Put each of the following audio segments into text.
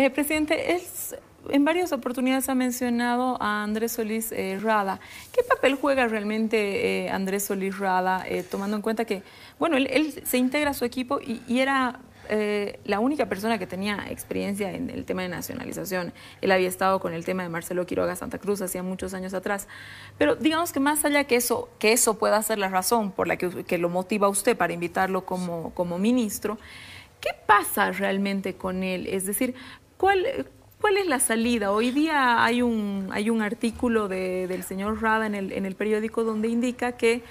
Eh, presidente, en varias oportunidades ha mencionado a Andrés Solís eh, Rada. ¿Qué papel juega realmente eh, Andrés Solís Rada, tomando en cuenta que, bueno, él, se integra a su equipo y, era la única persona que tenía experiencia en el tema de nacionalización. Él había estado con el tema de Marcelo Quiroga Santa Cruz hacía muchos años atrás. Pero digamos que más allá que eso, que eso pueda ser la razón por la que, lo motiva usted para invitarlo como, como ministro, ¿qué pasa realmente con él? Es decir, ¿Cuál, es la salida? Hoy día hay un, hay un artículo del señor Rada en el, en el periódico donde indica que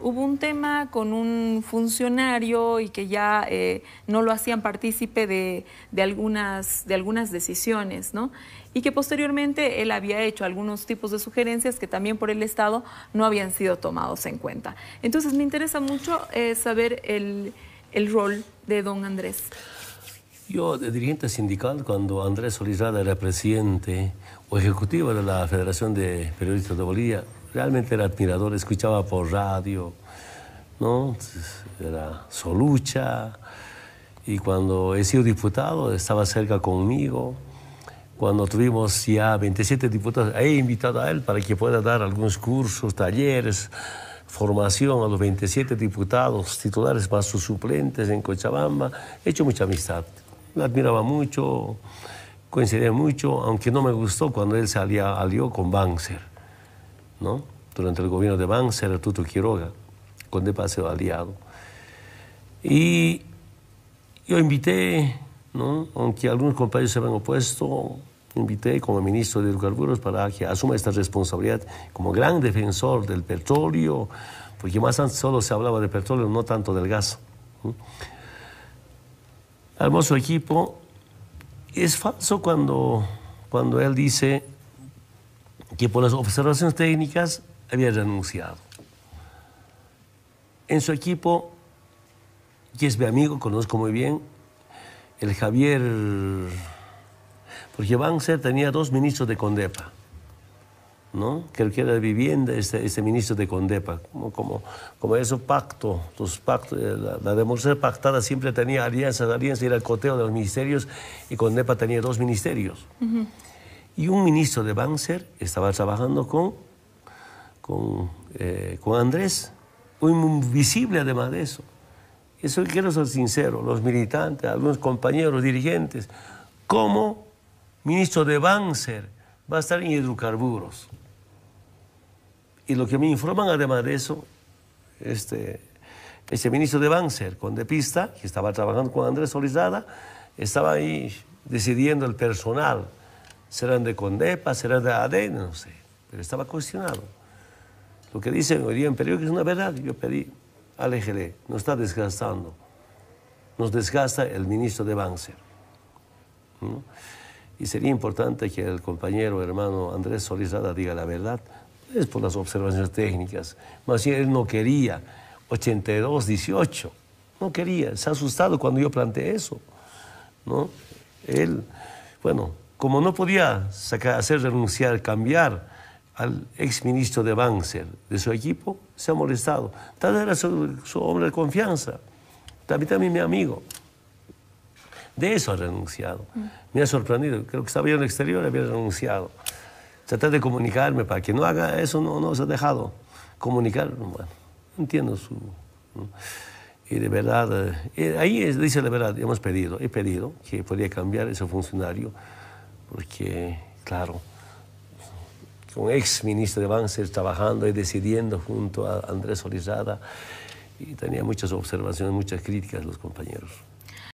hubo un tema con un funcionario y que ya eh, no lo hacían partícipe de, algunas, de algunas decisiones, ¿no? Y que posteriormente él había hecho algunos tipos de sugerencias que también por el Estado no habían sido tomados en cuenta. Entonces me interesa mucho eh, saber el, el rol de don Andrés. Yo, de dirigente sindical, cuando Andrés Rada era presidente o ejecutivo de la Federación de Periodistas de Bolivia, realmente era admirador, escuchaba por radio, ¿no? Era Solucha. Y cuando he sido diputado, estaba cerca conmigo. Cuando tuvimos ya 27 diputados, he invitado a él para que pueda dar algunos cursos, talleres, formación a los 27 diputados titulares más sus suplentes en Cochabamba. He hecho mucha amistad. La admiraba mucho, coincidía mucho, aunque no me gustó cuando él se alió, con Banzer, ¿no? Durante el gobierno de Banzer, Tuto Quiroga, con De Paseo aliado. Y yo invité, ¿no? aunque algunos compañeros se habían opuesto, invité como ministro de Hidrocarburos para que asuma esta responsabilidad como gran defensor del petróleo, porque más antes solo se hablaba de petróleo, no tanto del gas armó su equipo. Es falso cuando, cuando él dice que por las observaciones técnicas había renunciado. En su equipo, que es mi amigo, conozco muy bien, el Javier, porque Banzer tenía dos ministros de Condepa. ¿no? que era de vivienda, este, este ministro de Condepa, como, esos pacto, los pactos, eh, la, democracia pactada siempre tenía alianzas, alianzas, era el coteo de los ministerios y Condepa tenía dos ministerios. Y un ministro de Banzer estaba trabajando con, con, eh, Andrés, muy visible además de eso. Eso quiero ser sincero, los militantes, algunos compañeros, dirigentes, como ministro de Banzer va a estar en hidrocarburos. Y lo que me informan además de eso, este, este ministro de Banzer, con De Pista, que estaba trabajando con Andrés Solizada, estaba ahí decidiendo el personal. ¿Serán de Condepa? ¿Serán de ADN, No sé. Pero estaba cuestionado. Lo que dicen hoy día en periódico es una verdad. Yo pedí, aléjele, nos está desgastando. Nos desgasta el ministro de Banzer. Y sería importante que el compañero hermano Andrés Solizada diga la verdad es por las observaciones técnicas. Más bien, él no quería 82, 18. No quería, se ha asustado cuando yo planteé eso. ¿no? Él, bueno, como no podía hacer renunciar, cambiar al exministro de Banzer de su equipo, se ha molestado. Tal era su, hombre de confianza, también, también mi amigo. De eso ha renunciado. Mm. Me ha sorprendido. Creo que estaba yo en el exterior y había renunciado tratar de comunicarme para que no haga eso, no, no se ha dejado comunicar. Bueno, entiendo su... Y de verdad, eh, eh, ahí dice la verdad, hemos pedido, he pedido que podría cambiar ese funcionario, porque, claro, un ex ministro de Banzer trabajando y decidiendo junto a Andrés Orizada y tenía muchas observaciones, muchas críticas los compañeros.